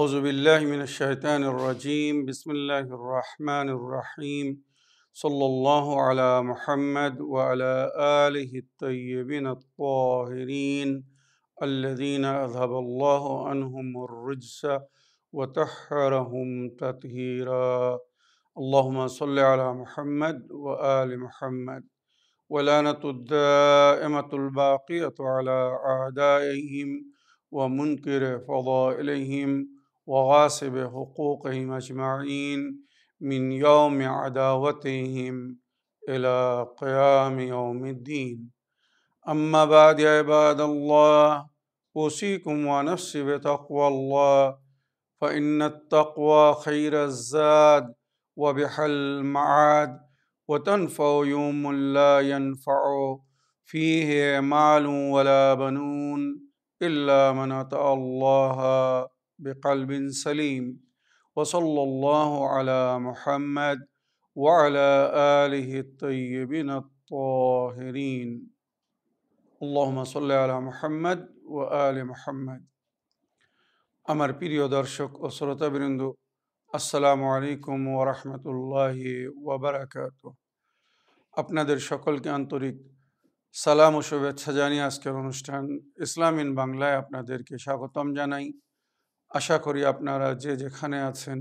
أعوذ بالله من الشيطان الرجيم بسم الله الرحمن الرحيم صلى الله على محمد وعلى آله الطيبين الطاهرين الذين أذهب الله عنهم الرجس وتحرهم تطهيرا اللهم صل على محمد وآل محمد ولانة الدائمة الباقية على أعدائهم ومنكر فضائلهم وغاصب حقوقهم أجمعين من يوم عداوتهم إلى قيام يوم الدين أما بعد يا عباد الله أوصيكم ونفسي بتقوى الله فإن التقوى خير الزاد وبحل المعاد وتنفع يوم لا ينفع فيه مال ولا بنون إلا من أتى الله بقلب سليم وصلى الله على محمد وعلى آله الطيبين الطاهرين اللهم صل على محمد وآل محمد আমার প্রিয় দর্শক ও শ্রোতাবৃন্দ আসসালামু আলাইকুম ওরহমতুল্লাহ ওবরাকাত আপনাদের সকলকে আন্তরিক সালাম ও শুভেচ্ছা জানিয়ে আজকের অনুষ্ঠান ইসলামিন বাংলায় আপনাদেরকে স্বাগতম জানাই আশা করি আপনারা যে যেখানে আছেন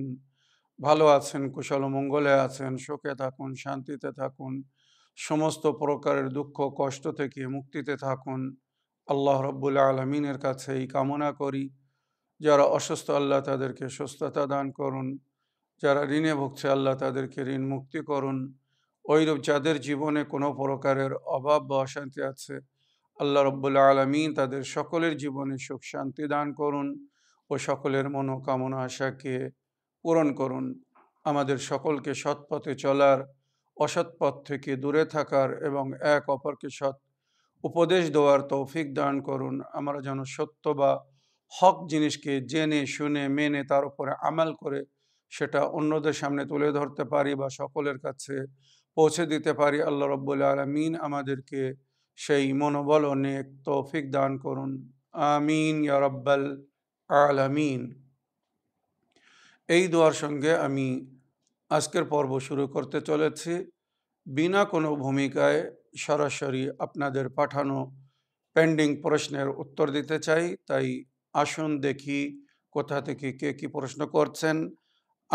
ভালো আছেন কুশল মঙ্গলে আছেন শোকে থাকুন শান্তিতে থাকুন সমস্ত প্রকারের দুঃখ কষ্ট থেকে মুক্তিতে থাকুন আল্লাহ রব্বুল আলমিনের কাছে এই কামনা করি যারা অসুস্থ আল্লাহ তাদেরকে সুস্থতা দান করুন যারা ঋণে ভুগছে আল্লাহ তাদেরকে ঋণ মুক্তি করুন ওইরূপ যাদের জীবনে কোনো প্রকারের অভাব বা অশান্তি আছে আল্লাহ রব্বুল আলমিন তাদের সকলের জীবনে সুখ শান্তি দান করুন ও সকলের মনোকামনা আশাকে পূরণ করুন আমাদের সকলকে সৎপথে চলার অসৎ পথ থেকে দূরে থাকার এবং এক অপরকে সৎ উপদেশ দেওয়ার তৌফিক দান করুন আমরা যেন সত্য বা হক জিনিসকে জেনে শুনে মেনে তার উপরে আমাল করে সেটা অন্যদের সামনে তুলে ধরতে পারি বা সকলের কাছে পৌঁছে দিতে পারি আল্লাহ রব্বুল আলমিন আমাদেরকে সেই মনোবল অনেক তৌফিক দান করুন আমিন ইয়ারব্বাল আলামিন এই দোয়ার সঙ্গে আমি আজকের পর্ব শুরু করতে চলেছি বিনা কোনো ভূমিকায় সরাসরি আপনাদের পাঠানো পেন্ডিং প্রশ্নের উত্তর দিতে চাই তাই আসুন দেখি কোথা থেকে কে কি প্রশ্ন করছেন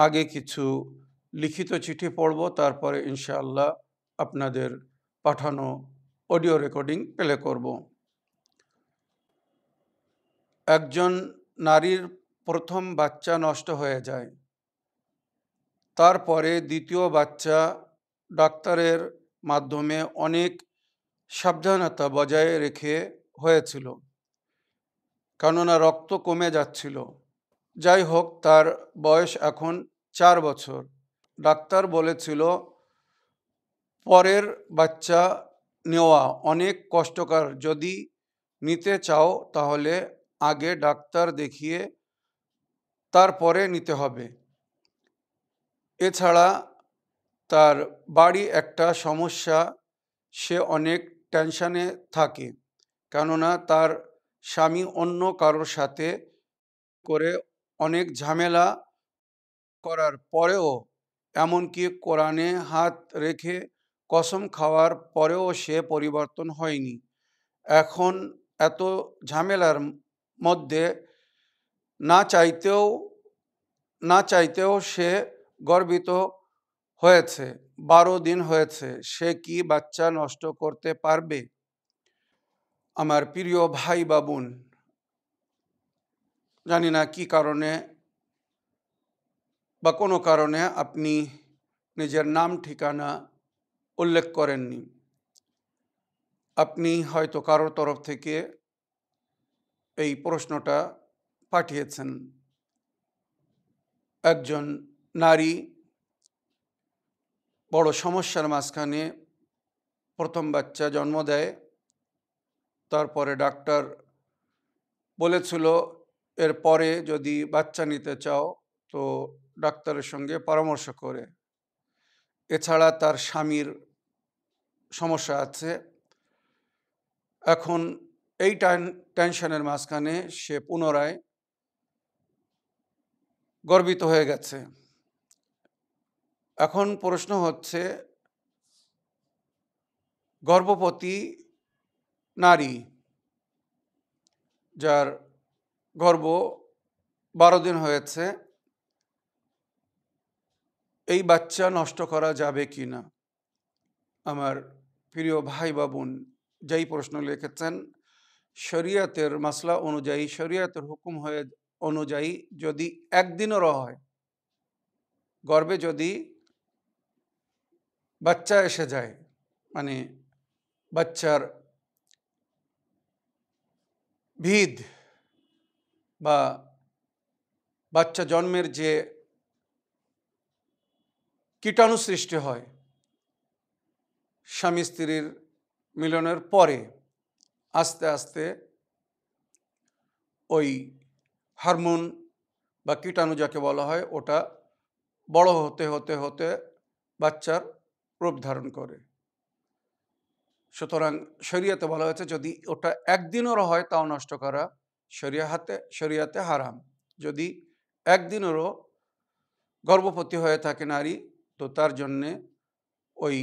আগে কিছু লিখিত চিঠি পড়ব তারপরে ইনশাআল্লাহ আপনাদের পাঠানো অডিও রেকর্ডিং প্লে করব একজন নারীর প্রথম বাচ্চা নষ্ট হয়ে যায় তারপরে দ্বিতীয় বাচ্চা ডাক্তারের মাধ্যমে অনেক সাবধানতা বজায় রেখে হয়েছিল কেননা রক্ত কমে যাচ্ছিল যাই হোক তার বয়স এখন চার বছর ডাক্তার বলেছিল পরের বাচ্চা নেওয়া অনেক কষ্টকর যদি নিতে চাও তাহলে আগে ডাক্তার দেখিয়ে তারপরে নিতে হবে এছাড়া তার বাড়ি একটা সমস্যা সে অনেক টেনশানে থাকে কেননা তার স্বামী অন্য কারোর সাথে করে অনেক ঝামেলা করার পরেও এমনকি কোরআনে হাত রেখে কসম খাওয়ার পরেও সে পরিবর্তন হয়নি এখন এত ঝামেলার মধ্যে না চাইতেও না চাইতেও সে গর্বিত হয়েছে বারো দিন হয়েছে সে কি বাচ্চা নষ্ট করতে পারবে আমার প্রিয় ভাই বাবুন জানি না কি কারণে বা কোনো কারণে আপনি নিজের নাম ঠিকানা উল্লেখ করেননি আপনি হয়তো কারোর তরফ থেকে এই প্রশ্নটা পাঠিয়েছেন একজন নারী বড় সমস্যার মাঝখানে প্রথম বাচ্চা জন্ম দেয় তারপরে ডাক্তার বলেছিল এর পরে যদি বাচ্চা নিতে চাও তো ডাক্তারের সঙ্গে পরামর্শ করে এছাড়া তার স্বামীর সমস্যা আছে এখন এই টেনশনের মাঝখানে সে পুনরায় গর্বিত হয়ে গেছে এখন প্রশ্ন হচ্ছে গর্ভবতী নারী যার গর্ব বারো দিন হয়েছে এই বাচ্চা নষ্ট করা যাবে কি না আমার প্রিয় ভাই বা বোন যেই প্রশ্ন লিখেছেন শরীয়তের মাসলা অনুযায়ী শরীয়তের হুকুম হয়ে অনুযায়ী যদি একদিনেরও হয় গর্বে যদি বাচ্চা এসে যায় মানে বাচ্চার ভিদ বা বাচ্চা জন্মের যে কীটাণু সৃষ্টি হয় স্বামী স্ত্রীর মিলনের পরে আস্তে আস্তে ওই হারমোন বা কীটাণু যাকে বলা হয় ওটা বড় হতে হতে হতে বাচ্চার রূপ ধারণ করে সুতরাং শরিয়াতে বলা হয়েছে যদি ওটা একদিনের হয় তাও নষ্ট করা শরিয়া হাতে শরিয়াতে হারাম যদি একদিনেরও গর্ভবতী হয়ে থাকে নারী তো তার জন্যে ওই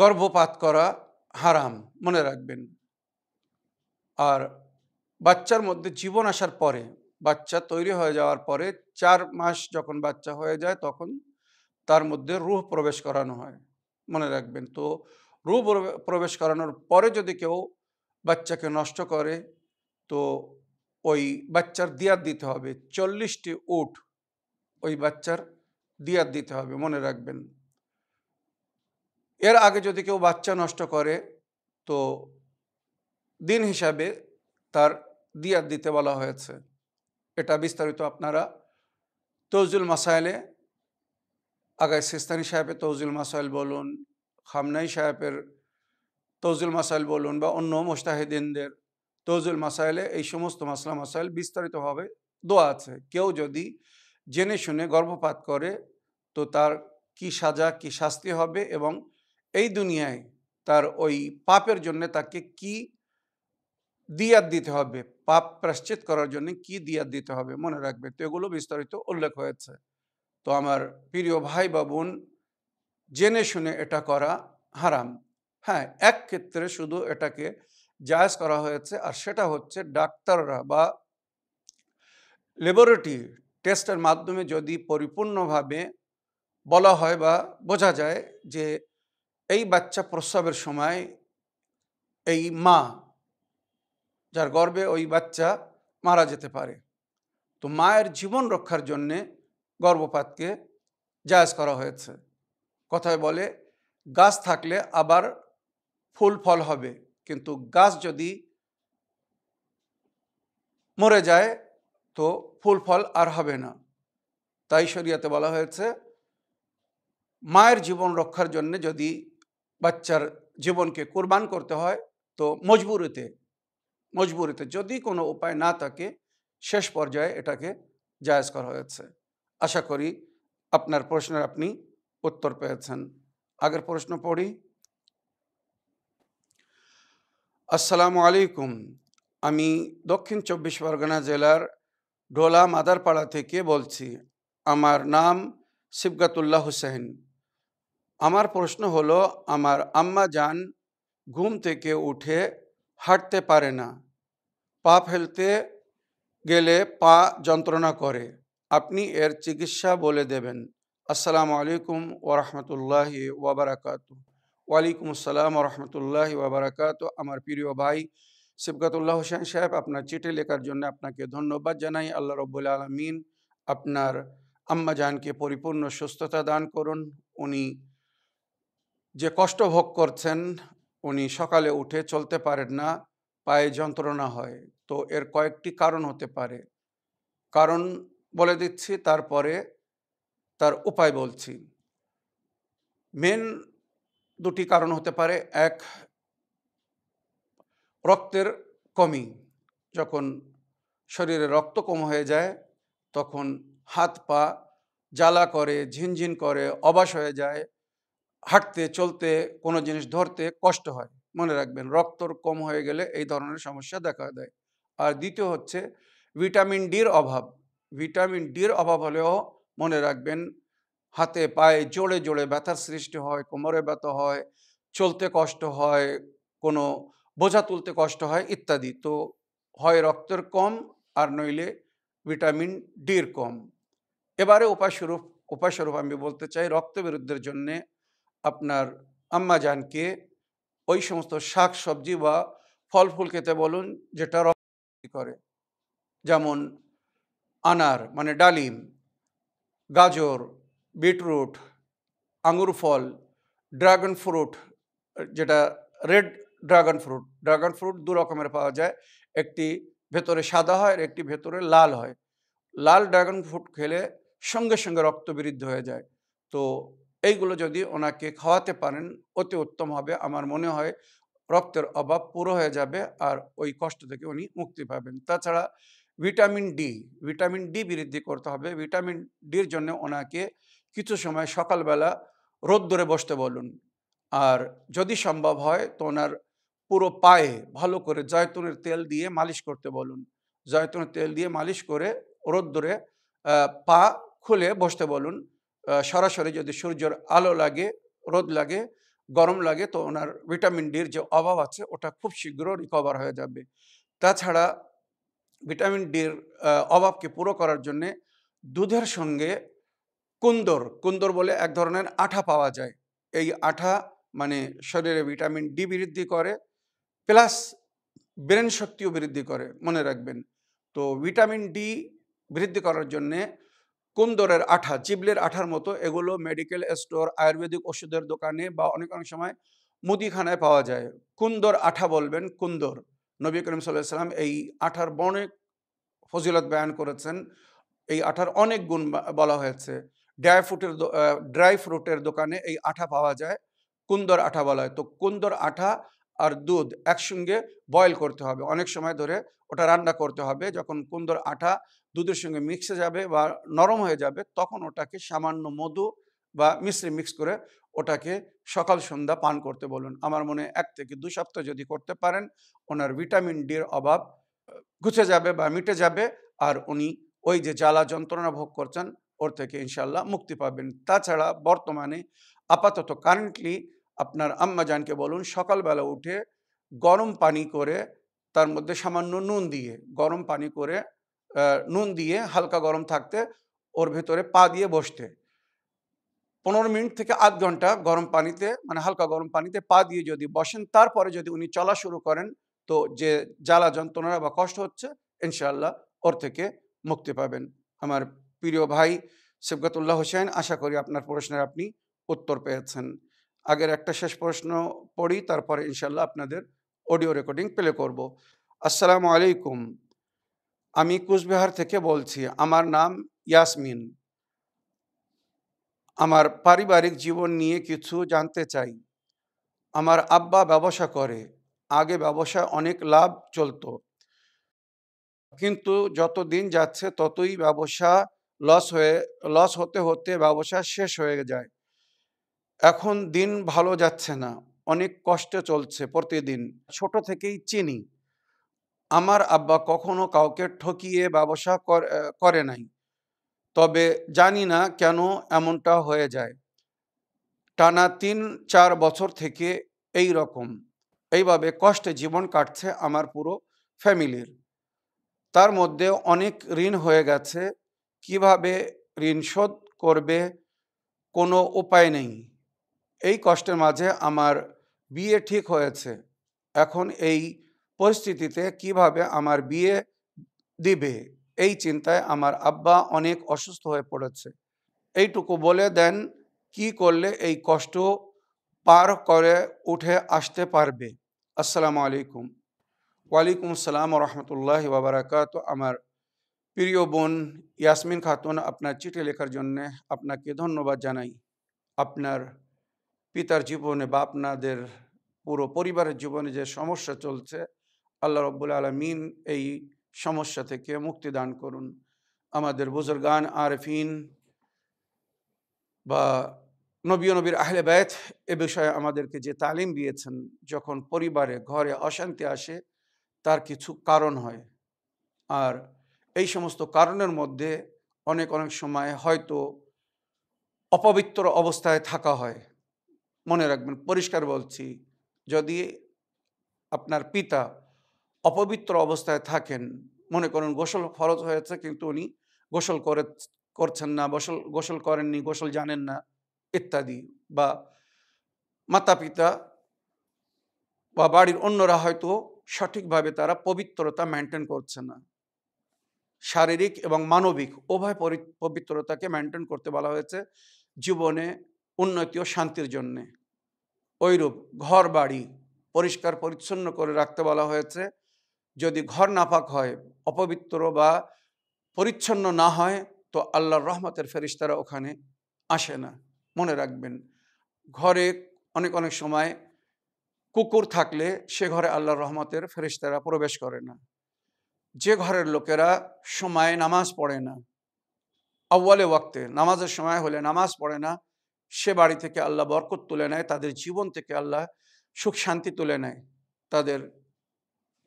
গর্ভপাত করা হারাম মনে রাখবেন আর বাচ্চার মধ্যে জীবন আসার পরে বাচ্চা তৈরি হয়ে যাওয়ার পরে চার মাস যখন বাচ্চা হয়ে যায় তখন তার মধ্যে রুহ প্রবেশ করানো হয় মনে রাখবেন তো রুহ প্রবেশ করানোর পরে যদি কেউ বাচ্চাকে নষ্ট করে তো ওই বাচ্চার দিয়াত দিতে হবে চল্লিশটি উঠ ওই বাচ্চার দিয়াত দিতে হবে মনে রাখবেন এর আগে যদি কেউ বাচ্চা নষ্ট করে তো দিন হিসাবে তার দিয়ার দিতে বলা হয়েছে এটা বিস্তারিত আপনারা তৌজুল মাসাইলে আগায় সিস্তানি সাহেবের তৌজুল মাসাইল বলুন খামনাই সাহেবের তৌজুল মাসাইল বলুন বা অন্য মোস্তাহিদিনদের তৌজুল মাসাইলে এই সমস্ত মাসলা মাসাইল বিস্তারিতভাবে দোয়া আছে কেউ যদি জেনে শুনে গর্ভপাত করে তো তার কি সাজা কি শাস্তি হবে এবং এই দুনিয়ায় তার ওই পাপের জন্য তাকে কি দিয়াত দিতে হবে পাপ প্রাশ্চিত করার জন্য কি দিয়াত দিতে হবে মনে রাখবে তো এগুলো বিস্তারিত উল্লেখ হয়েছে তো আমার প্রিয় ভাই বা বোন জেনে শুনে এটা করা হারাম হ্যাঁ এক ক্ষেত্রে শুধু এটাকে জায়জ করা হয়েছে আর সেটা হচ্ছে ডাক্তাররা বা ল্যাবরেটরি টেস্টের মাধ্যমে যদি পরিপূর্ণভাবে বলা হয় বা বোঝা যায় যে এই বাচ্চা প্রস্রাবের সময় এই মা যার গর্বে ওই বাচ্চা মারা যেতে পারে তো মায়ের জীবন রক্ষার জন্যে গর্ভপাতকে জায়জ করা হয়েছে কথায় বলে গাছ থাকলে আবার ফুল ফল হবে কিন্তু গাছ যদি মরে যায় তো ফুল ফল আর হবে না তাই শরিয়াতে বলা হয়েছে মায়ের জীবন রক্ষার জন্যে যদি বাচ্চার জীবনকে কোরবান করতে হয় তো মজবুরিতে মজবুরিতে যদি কোনো উপায় না থাকে শেষ পর্যায়ে এটাকে জায়জ করা হয়েছে আশা করি আপনার প্রশ্নের আপনি উত্তর পেয়েছেন আগের প্রশ্ন পড়ি আসসালামু আলাইকুম আমি দক্ষিণ চব্বিশ পরগনা জেলার ডোলা মাদারপাড়া থেকে বলছি আমার নাম শিবগাতুল্লাহ হোসেন আমার প্রশ্ন হলো আমার আম্মা যান ঘুম থেকে উঠে হাঁটতে পারে না পা ফেলতে গেলে পা যন্ত্রণা করে আপনি এর চিকিৎসা বলে দেবেন আসসালামু আলাইকুম ওরহমতুল্লাহি ওবরাকাত ওয়ালাইকুম আসসালাম রহমতুল্লাহি ওবরাকাত আমার প্রিয় ভাই সিবকাতুল্লাহ হোসেন সাহেব আপনার চিঠি লেখার জন্য আপনাকে ধন্যবাদ জানাই আল্লাহ রব্বুল আলমিন আপনার আম্মা জানকে পরিপূর্ণ সুস্থতা দান করুন উনি যে কষ্ট ভোগ করছেন উনি সকালে উঠে চলতে পারেন না পায়ে যন্ত্রণা হয় তো এর কয়েকটি কারণ হতে পারে কারণ বলে দিচ্ছি তারপরে তার উপায় বলছি মেন দুটি কারণ হতে পারে এক রক্তের কমি যখন শরীরে রক্ত কম হয়ে যায় তখন হাত পা জ্বালা করে ঝিনঝিন করে অবাস হয়ে যায় হাঁটতে চলতে কোনো জিনিস ধরতে কষ্ট হয় মনে রাখবেন রক্তর কম হয়ে গেলে এই ধরনের সমস্যা দেখা দেয় আর দ্বিতীয় হচ্ছে ভিটামিন ডির অভাব ভিটামিন ডির অভাব হলেও মনে রাখবেন হাতে পায়ে জোরে জোরে ব্যথার সৃষ্টি হয় কোমরে ব্যথা হয় চলতে কষ্ট হয় কোনো বোঝা তুলতে কষ্ট হয় ইত্যাদি তো হয় রক্তের কম আর নইলে ভিটামিন ডির কম এবারে উপায় স্বরূপ উপায় স্বরূপ আমি বলতে চাই রক্ত বিরুদ্ধের জন্যে আপনার আম্মাজানকে ওই সমস্ত শাক সবজি বা ফল ফুল খেতে বলুন যেটা রপ্তানি করে যেমন আনার মানে ডালিম গাজর বিটরুট আঙুর ফল ড্রাগন ফ্রুট যেটা red dragon fruit dragon fruit দু রকমের পাওয়া যায় একটি ভেতরে সাদা হয় আর একটি ভেতরে লাল হয় লাল ড্রাগন ফ্রুট খেলে সঙ্গে সঙ্গে রক্ত বৃদ্ধি হয়ে যায় তো এইগুলো যদি ওনাকে খাওয়াতে পারেন অতি উত্তম হবে আমার মনে হয় রক্তের অভাব পুরো হয়ে যাবে আর ওই কষ্ট থেকে উনি মুক্তি পাবেন তাছাড়া ভিটামিন ডি ভিটামিন ডি বৃদ্ধি করতে হবে ভিটামিন ডির জন্য ওনাকে কিছু সময় সকালবেলা রোদ্দুরে বসতে বলুন আর যদি সম্ভব হয় তো ওনার পুরো পায়ে ভালো করে জয়তুনের তেল দিয়ে মালিশ করতে বলুন জয়তুনের তেল দিয়ে মালিশ করে রোদ্দুরে পা খুলে বসতে বলুন সরাসরি যদি সূর্যের আলো লাগে রোদ লাগে গরম লাগে তো ওনার ভিটামিন ডির যে অভাব আছে ওটা খুব শীঘ্র রিকভার হয়ে যাবে তাছাড়া ভিটামিন ডির অভাবকে পুরো করার জন্যে দুধের সঙ্গে কুন্দর কুন্দর বলে এক ধরনের আঠা পাওয়া যায় এই আঠা মানে শরীরে ভিটামিন ডি বৃদ্ধি করে প্লাস ব্রেন শক্তিও বৃদ্ধি করে মনে রাখবেন তো ভিটামিন ডি বৃদ্ধি করার জন্যে কুন্দরের আঠা চিবলের আঠার মতো এগুলো মেডিকেল স্টোর আয়ুর্বেদিক ওষুধের দোকানে বা অনেক অনেক সময় মুদিখানায় পাওয়া যায় কুন্দর আঠা বলবেন কুন্দর নবী করিম সাল্লাহ সাল্লাম এই আঠার অনেক ফজিলত বয়ান করেছেন এই আঠার অনেক গুণ বলা হয়েছে ড্রাই ফ্রুটের ড্রাই ফ্রুটের দোকানে এই আঠা পাওয়া যায় কুন্দর আঠা বলা হয় তো কুন্দর আঠা আর দুধ একসঙ্গে বয়েল করতে হবে অনেক সময় ধরে ওটা রান্না করতে হবে যখন কুন্দর আঠা দুধের সঙ্গে মিক্সে যাবে বা নরম হয়ে যাবে তখন ওটাকে সামান্য মধু বা মিশ্রি মিক্স করে ওটাকে সকাল সন্ধ্যা পান করতে বলুন আমার মনে এক থেকে দু সপ্তাহ যদি করতে পারেন ওনার ভিটামিন ডির অভাব ঘুচে যাবে বা মিটে যাবে আর উনি ওই যে জ্বালা যন্ত্রণা ভোগ করছেন ওর থেকে ইনশাল্লাহ মুক্তি পাবেন তাছাড়া বর্তমানে আপাতত কারেন্টলি আপনার আম্মাজানকে বলুন সকালবেলা উঠে গরম পানি করে তার মধ্যে সামান্য নুন দিয়ে গরম পানি করে নুন দিয়ে হালকা গরম থাকতে ওর ভেতরে পা দিয়ে বসতে পনেরো মিনিট থেকে আধ ঘন্টা গরম পানিতে মানে হালকা গরম পানিতে পা দিয়ে যদি বসেন তারপরে যদি উনি চলা শুরু করেন তো যে জ্বালা যন্ত্রণা বা কষ্ট হচ্ছে ইনশাল্লাহ ওর থেকে মুক্তি পাবেন আমার প্রিয় ভাই সিবগাতুল্লাহ হোসেন আশা করি আপনার প্রশ্নের আপনি উত্তর পেয়েছেন আগের একটা শেষ প্রশ্ন পড়ি তারপরে ইনশাল্লাহ আপনাদের অডিও রেকর্ডিং প্লে করব আসসালামু আলাইকুম আমি কুচবিহার থেকে বলছি আমার নাম ইয়াসমিন আমার পারিবারিক জীবন নিয়ে কিছু জানতে চাই আমার আব্বা ব্যবসা করে আগে ব্যবসা অনেক লাভ চলতো কিন্তু যত দিন যাচ্ছে ততই ব্যবসা লস হয়ে লস হতে হতে ব্যবসা শেষ হয়ে যায় এখন দিন ভালো যাচ্ছে না অনেক কষ্টে চলছে প্রতিদিন ছোট থেকেই চিনি আমার আব্বা কখনো কাউকে ঠকিয়ে ব্যবসা করে নাই তবে জানি না কেন এমনটা হয়ে যায় টানা তিন চার বছর থেকে এই রকম এইভাবে কষ্টে জীবন কাটছে আমার পুরো ফ্যামিলির তার মধ্যে অনেক ঋণ হয়ে গেছে কিভাবে ঋণ শোধ করবে কোনো উপায় নেই এই কষ্টের মাঝে আমার বিয়ে ঠিক হয়েছে এখন এই পরিস্থিতিতে কিভাবে আমার বিয়ে দিবে এই চিন্তায় আমার আব্বা অনেক অসুস্থ হয়ে পড়েছে এইটুকু বলে দেন কি করলে এই কষ্ট পার করে উঠে আসতে পারবে আসসালামু আলাইকুম ওয়ালাইকুম আসসালাম রহমতুল্লাহ বাবরাকাত আমার প্রিয় বোন ইয়াসমিন খাতুন আপনার চিঠি লেখার জন্য আপনাকে ধন্যবাদ জানাই আপনার পিতার জীবনে বা আপনাদের পুরো পরিবারের জীবনে যে সমস্যা চলছে আল্লাহ রব্বুল আলমিন এই সমস্যা থেকে মুক্তি দান করুন আমাদের বুজুর্গান আরফিন বা নবী নবীর আহলে ব্যথ এ বিষয়ে আমাদেরকে যে তালিম দিয়েছেন যখন পরিবারে ঘরে অশান্তি আসে তার কিছু কারণ হয় আর এই সমস্ত কারণের মধ্যে অনেক অনেক সময় হয়তো অপবিত্র অবস্থায় থাকা হয় মনে রাখবেন পরিষ্কার বলছি যদি আপনার পিতা অপবিত্র অবস্থায় থাকেন মনে করেন গোসল ফরজ হয়েছে কিন্তু উনি গোসল করে করছেন না গোসল গোসল করেননি গোসল জানেন না ইত্যাদি বা মাতা পিতা বা বাড়ির অন্যরা হয়তো সঠিকভাবে তারা পবিত্রতা মেনটেন করছে না শারীরিক এবং মানবিক উভয় পবিত্রতাকে মেনটেন করতে বলা হয়েছে জীবনে উন্নতি ও শান্তির জন্যে ওইরূপ ঘর বাড়ি পরিষ্কার পরিচ্ছন্ন করে রাখতে বলা হয়েছে যদি ঘর নাপাক হয় অপবিত্র বা পরিচ্ছন্ন না হয় তো আল্লাহর রহমতের ফেরিস্তারা ওখানে আসে না মনে রাখবেন ঘরে অনেক অনেক সময় কুকুর থাকলে সে ঘরে আল্লাহর রহমতের ফেরিস্তারা প্রবেশ করে না যে ঘরের লোকেরা সময়ে নামাজ পড়ে না আউ্বালে ওয়াক্তে নামাজের সময় হলে নামাজ পড়ে না সে বাড়ি থেকে আল্লাহ বরকত তুলে নেয় তাদের জীবন থেকে আল্লাহ সুখ শান্তি তুলে নেয় তাদের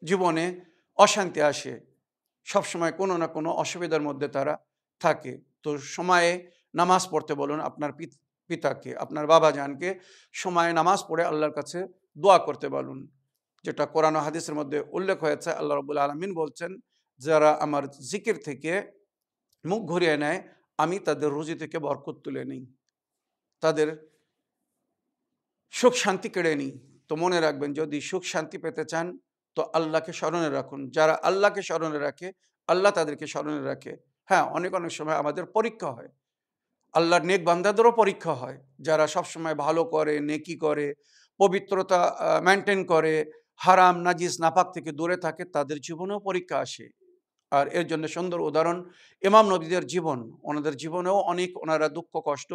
জীবনে অশান্তি আসে সবসময় কোনো না কোনো অসুবিধার মধ্যে তারা থাকে তো সময়ে নামাজ পড়তে বলুন আপনার পিতাকে আপনার বাবা জানকে সময়ে নামাজ পড়ে আল্লাহর কাছে দোয়া করতে বলুন যেটা কোরআন হাদিসের মধ্যে উল্লেখ হয়েছে আল্লাহ রবুল আলমিন বলছেন যারা আমার জিকির থেকে মুখ ঘুরিয়ে নেয় আমি তাদের রুজি থেকে বরকত তুলে নিই তাদের সুখ শান্তি কেড়ে নিই তো মনে রাখবেন যদি সুখ শান্তি পেতে চান তো আল্লাহকে স্মরণে রাখুন যারা আল্লাহকে স্মরণে রাখে আল্লাহ তাদেরকে স্মরণে রাখে হ্যাঁ অনেক অনেক সময় আমাদের পরীক্ষা হয় আল্লাহর নেক বান্দাদেরও পরীক্ষা হয় যারা সবসময় ভালো করে নেকি করে পবিত্রতা মেনটেন করে হারাম নাজিস নাপাক থেকে দূরে থাকে তাদের জীবনেও পরীক্ষা আসে আর এর জন্য সুন্দর উদাহরণ ইমাম নবীদের জীবন ওনাদের জীবনেও অনেক ওনারা দুঃখ কষ্ট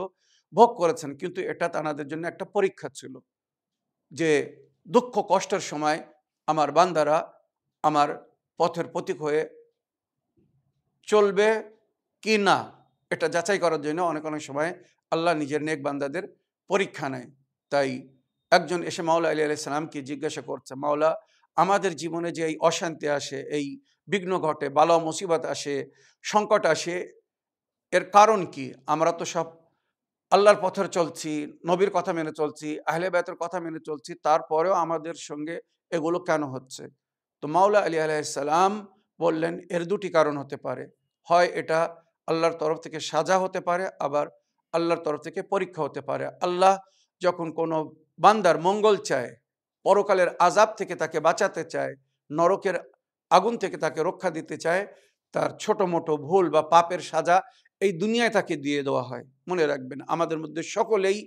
ভোগ করেছেন কিন্তু এটা তানাদের জন্য একটা পরীক্ষা ছিল যে দুঃখ কষ্টের সময় আমার বান্দারা আমার পথের প্রতীক হয়ে চলবে কি না এটা যাচাই করার জন্য অনেক অনেক সময় আল্লাহ নিজের নেক বান্দাদের পরীক্ষা নেয় তাই একজন এসে মাওলা আলী আলাইসালামকে জিজ্ঞাসা করছে মাওলা আমাদের জীবনে যে এই অশান্তি আসে এই বিঘ্ন ঘটে বালা মুসিবত আসে সংকট আসে এর কারণ কি আমরা তো সব আল্লাহর পথের চলছি নবীর কথা মেনে চলছি আহলে বেতের কথা মেনে চলছি তারপরেও আমাদের সঙ্গে এগুলো কেন হচ্ছে তো মাওলা আলী আলাইসাল্লাম বললেন এর দুটি কারণ হতে পারে হয় এটা আল্লাহর তরফ থেকে সাজা হতে পারে আবার আল্লাহর তরফ থেকে পরীক্ষা হতে পারে আল্লাহ যখন কোনো বান্দার মঙ্গল চায় পরকালের আজাব থেকে তাকে বাঁচাতে চায় নরকের আগুন থেকে তাকে রক্ষা দিতে চায় তার ছোট মোটো ভুল বা পাপের সাজা এই দুনিয়ায় তাকে দিয়ে দেওয়া হয় মনে রাখবেন আমাদের মধ্যে সকলেই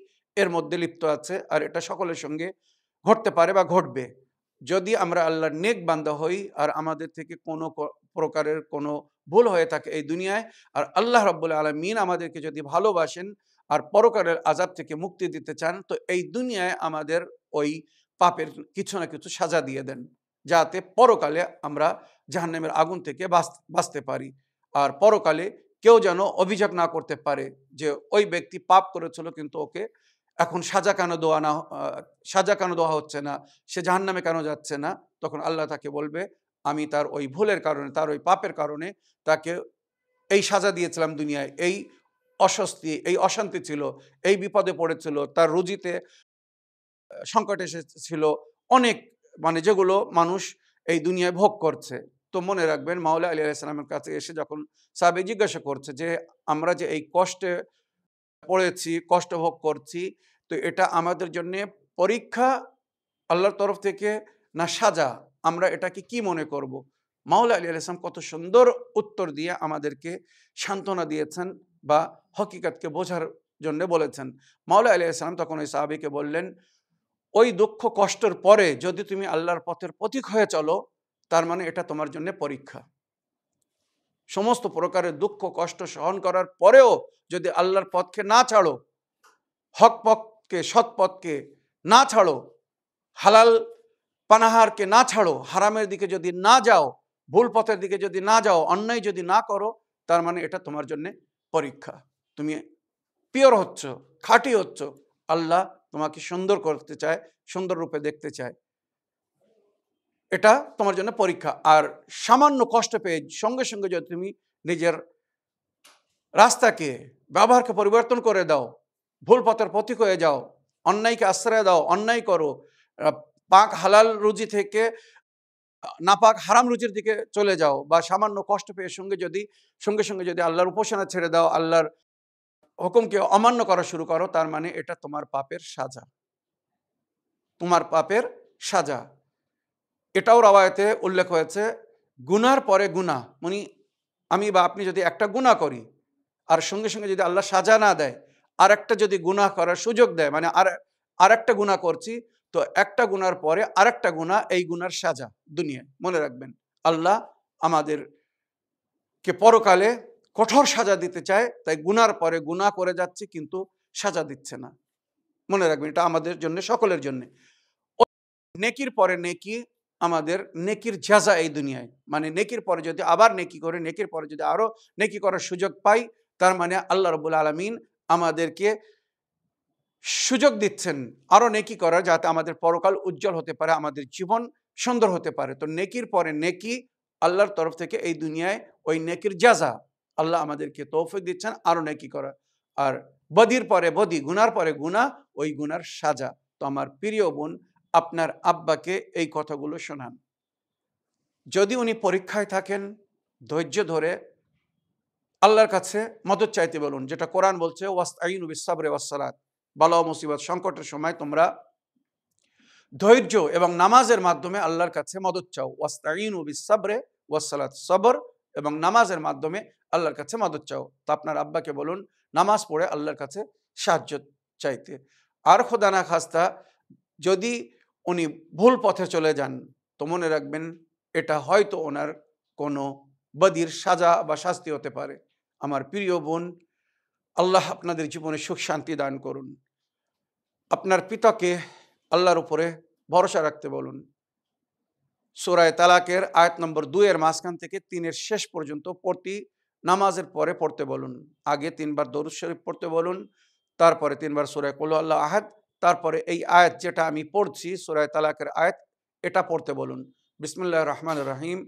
এর মধ্যে লিপ্ত আছে আর এটা সকলের সঙ্গে ঘটতে পারে বা ঘটবে যদি আমরা আল্লাহর নেক বান্দা হই আর আমাদের থেকে কোনো প্রকারের কোনো ভুল হয়ে থাকে এই দুনিয়ায় আর আল্লাহ রব্বুল আলমিন আমাদেরকে যদি ভালোবাসেন আর পরকারের আজাব থেকে মুক্তি দিতে চান তো এই দুনিয়ায় আমাদের ওই পাপের কিছু না কিছু সাজা দিয়ে দেন যাতে পরকালে আমরা জাহান্নামের আগুন থেকে বাঁচতে পারি আর পরকালে কেউ যেন অভিযোগ না করতে পারে যে ওই ব্যক্তি পাপ করেছিল কিন্তু ওকে এখন সাজা কেন দোয়া না সাজা কেন দোয়া হচ্ছে না সে জাহান নামে কেন যাচ্ছে না তখন আল্লাহ তাকে বলবে আমি তার ওই ভুলের কারণে তার ওই পাপের কারণে তাকে এই সাজা দিয়েছিলাম দুনিয়ায় এই অস্বস্তি এই অশান্তি ছিল এই বিপদে পড়েছিল তার রুজিতে সংকট এসেছিল অনেক মানে যেগুলো মানুষ এই দুনিয়ায় ভোগ করছে তো মনে রাখবেন মাওলা আলী আলাইসালামের কাছে এসে যখন সাবে জিজ্ঞাসা করছে যে আমরা যে এই কষ্টে পড়েছি কষ্ট ভোগ করছি তো এটা আমাদের জন্য পরীক্ষা আল্লাহর তরফ থেকে না সাজা আমরা এটাকে কি মনে করব। মাওলা আলী আলাম কত সুন্দর উত্তর দিয়ে আমাদেরকে সান্ত্বনা দিয়েছেন বা হকিকতকে বোঝার জন্য বলেছেন মাওলা আলী আসলাম তখন ওই সাহাবিকে বললেন ওই দুঃখ কষ্টের পরে যদি তুমি আল্লাহর পথের প্রতীক হয়ে চলো তার মানে এটা তোমার জন্য পরীক্ষা সমস্ত প্রকারের দুঃখ কষ্ট সহন করার পরেও যদি আল্লাহর পথকে না ছাড়ো হক পথকে সৎ পথকে না ছাড়ো হালাল পানাহারকে না ছাড়ো হারামের দিকে যদি না যাও ভুল পথের দিকে যদি না যাও অন্যায় যদি না করো তার মানে এটা তোমার জন্য পরীক্ষা তুমি পিওর হচ্ছ খাঁটি হচ্ছ আল্লাহ তোমাকে সুন্দর করতে চায় সুন্দর রূপে দেখতে চায় এটা তোমার জন্য পরীক্ষা আর সামান্য কষ্ট পেয়ে সঙ্গে সঙ্গে যদি তুমি নিজের রাস্তাকে ব্যবহারকে পরিবর্তন করে দাও ভুল পথের পথিক হয়ে যাও অন্যায়কে আশ্রয় দাও অন্যায় করো পাক হালাল রুজি থেকে নাপাক হারাম রুজির দিকে চলে যাও বা সামান্য কষ্ট পেয়ে সঙ্গে যদি সঙ্গে সঙ্গে যদি আল্লাহর উপাসনা ছেড়ে দাও আল্লাহর হুকুমকে অমান্য করা শুরু করো তার মানে এটা তোমার পাপের সাজা তোমার পাপের সাজা এটাও রাওয়ায়তে উল্লেখ হয়েছে গুনার পরে গুণা মানে আমি বা আপনি যদি একটা গুণা করি আর সঙ্গে সঙ্গে যদি আল্লাহ সাজা না দেয় আর একটা যদি গুণা করার সুযোগ দেয় মানে আর আর একটা গুণা করছি তো একটা গুণার পরে আর একটা গুণা এই গুণার সাজা দুনিয়ায় মনে রাখবেন আল্লাহ আমাদের কে পরকালে কঠোর সাজা দিতে চায় তাই গুনার পরে গুণা করে যাচ্ছে কিন্তু সাজা দিচ্ছে না মনে রাখবেন এটা আমাদের জন্য সকলের জন্য নেকির পরে নেকি আমাদের নেকির ঝাঁজা এই দুনিয়ায় মানে নেকির পরে যদি আবার নেকি করে নেকির পরে যদি আরও নেকি করার সুযোগ পাই তার মানে আল্লাহ রবুল আলমিন আমাদেরকে সুযোগ দিচ্ছেন আরও নেকি করার যাতে আমাদের পরকাল উজ্জ্বল হতে পারে আমাদের জীবন সুন্দর হতে পারে তো নেকির পরে নেকি আল্লাহর তরফ থেকে এই দুনিয়ায় ওই নেকির জাজা আল্লাহ আমাদেরকে তৌফিক দিচ্ছেন আরও নেকি করা আর বদির পরে বদি গুনার পরে গুণা ওই গুনার সাজা তো আমার প্রিয় বোন আপনার আব্বাকে এই কথাগুলো শোনান যদি উনি পরীক্ষায় থাকেন ধৈর্য ধরে আল্লাহর কাছে মদত চাইতে বলুন যেটা কোরআন বলছে ওয়াস্তাইন বিসাবরে ওয়াসালাত বালা মুসিবত সংকটের সময় তোমরা ধৈর্য এবং নামাজের মাধ্যমে আল্লাহর কাছে মদত চাও ওয়াস্তাইন বিসাবরে ওয়াসালাত সবর এবং নামাজের মাধ্যমে আল্লাহর কাছে মদত চাও তা আপনার আব্বাকে বলুন নামাজ পড়ে আল্লাহর কাছে সাহায্য চাইতে আর খোদানা খাস্তা যদি উনি ভুল পথে চলে যান তো মনে রাখবেন এটা হয়তো ওনার কোনো বদির সাজা বা শাস্তি হতে পারে আমার প্রিয় বোন আল্লাহ আপনাদের জীবনে সুখ শান্তি দান করুন আপনার পিতাকে আল্লাহর উপরে ভরসা রাখতে বলুন সোরায় তালাকের আয়াত নম্বর দুয়ের মাঝখান থেকে তিনের শেষ পর্যন্ত প্রতি নামাজের পরে পড়তে বলুন আগে তিনবার দরুদ শরীফ পড়তে বলুন তারপরে তিনবার সোরায় কলু আল্লাহ আহাদ তারপরে এই আয়াত যেটা আমি পড়ছি সুরায় তালাকের আয়াত এটা পড়তে বলুন বিসমুল্লাহ রহমান রাহিম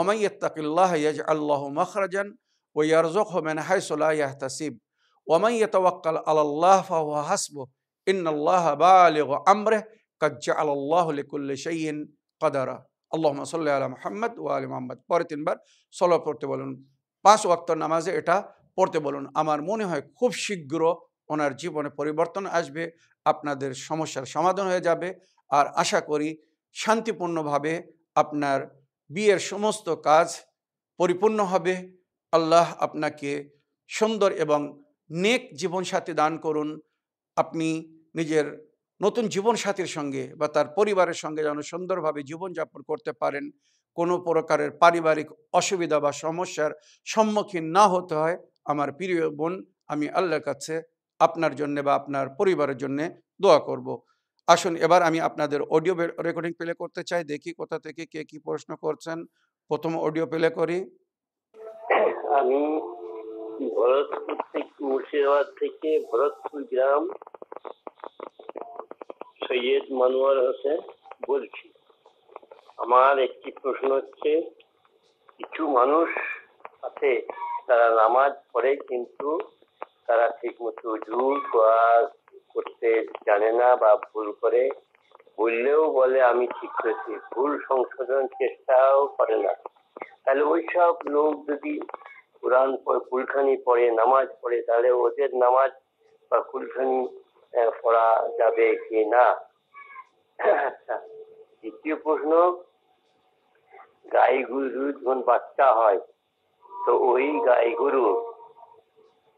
ওমাইয়াকিল্লাহ ইয়াজ আল্লাহ মখরাজান ওয়ারজক হোমেন হাইসোলা ইয়াহতাসিব ওমাইয়াতওয়াক্কাল আল্লাহ ফাহ হাসব ইন্নআল্লাহ বালিগ আমরেহ কজ্জা আল্লাহ লিকুল্লি শাইন কদারা আল্লাহ সাল্লাহ আলা মোহাম্মদ ও আলী মোহাম্মদ পরে তিনবার সলো পড়তে বলুন পাঁচ ওয়াক্ত নামাজে এটা পড়তে বলুন আমার মনে হয় খুব শীঘ্র ওনার জীবনে পরিবর্তন আসবে আপনাদের সমস্যার সমাধান হয়ে যাবে আর আশা করি শান্তিপূর্ণভাবে আপনার বিয়ের সমস্ত কাজ পরিপূর্ণ হবে আল্লাহ আপনাকে সুন্দর এবং নেক জীবনসাথী দান করুন আপনি নিজের নতুন জীবনসাথীর সঙ্গে বা তার পরিবারের সঙ্গে যেন সুন্দরভাবে জীবনযাপন করতে পারেন কোনো প্রকারের পারিবারিক অসুবিধা বা সমস্যার সম্মুখীন না হতে হয় আমার প্রিয় বোন আমি আল্লাহর কাছে আপনার জন্যে বা আপনার পরিবারের জন্যে দোয়া করব। আসুন এবার আমি আপনাদের অডিও রেকর্ডিং প্লে করতে চাই দেখি কোথা থেকে কে কি প্রশ্ন করছেন প্রথম অডিও প্লে করি আমি ভরতপুর থেকে মুর্শিদাবাদ থেকে ভরতপুর গ্রাম সৈয়দ মানোয়ার হোসেন বলছি আমার একটি প্রশ্ন হচ্ছে কিছু মানুষ আছে তারা নামাজ পড়ে কিন্তু তারা ঠিক মতো উজু করতে জানে না বা ভুল করে বললেও বলে আমি ঠিক করেছি ভুল সংশোধন চেষ্টাও করে না তাহলে ওইসব লোক যদি কোরআন কুলখানি পড়ে নামাজ পড়ে তাহলে ওদের নামাজ বা কুলখানি পড়া যাবে কি না আচ্ছা, দ্বিতীয় প্রশ্ন গাই গরু যখন বাচ্চা হয় তো ওই গাই গরু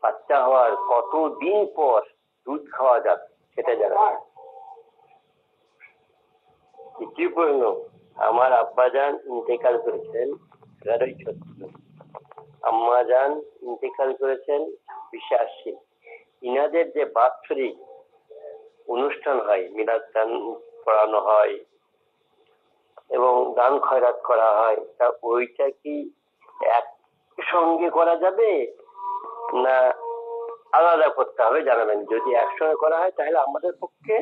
বাচ্চা হওয়ার কতদিন পর দুধ খাওয়া যাবে সেটা জানা কি পড়ল আমার যান ইন্তেকাল করেছেন এগারোই চোদ্দ আম্মাজান ইন্তেকাল করেছেন বিশ্বাসী ইনাদের যে বাৎসরিক অনুষ্ঠান হয় মিলাদ গান পড়ানো হয় এবং গান খয়রাত করা হয় তা ওইটা কি এক সঙ্গে করা যাবে না আলাদা করতে হবে জানাবেন যদি একসঙ্গে করা হয় তাহলে আমাদের পক্ষে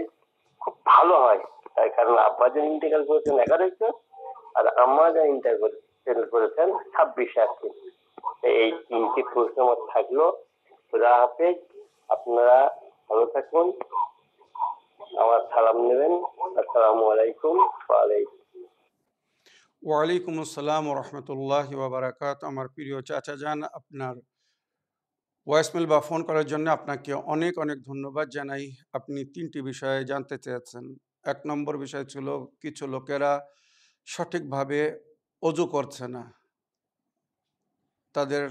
খুব ভালো হয় তাই কারণ আব্বা যেন ইন্টেকাল করেছেন এগারো জন আর আম্মা যেন ইন্টেকাল করেছেন ছাব্বিশ আটটি এই তিনটি আমার থাকলো খুদা হাফেজ আপনারা ভালো থাকুন আমার সালাম নেবেন আসসালামু আলাইকুম ওয়ালাইকুম ওয়ালাইকুম আসসালাম রহমতুল্লাহ বারাকাত আমার প্রিয় চাচা যান আপনার ভয়েসমেল বা ফোন করার জন্য আপনাকে অনেক অনেক ধন্যবাদ জানাই আপনি তিনটি বিষয়ে জানতে চেয়েছেন এক নম্বর বিষয় ছিল কিছু লোকেরা সঠিকভাবে অজু করছে না তাদের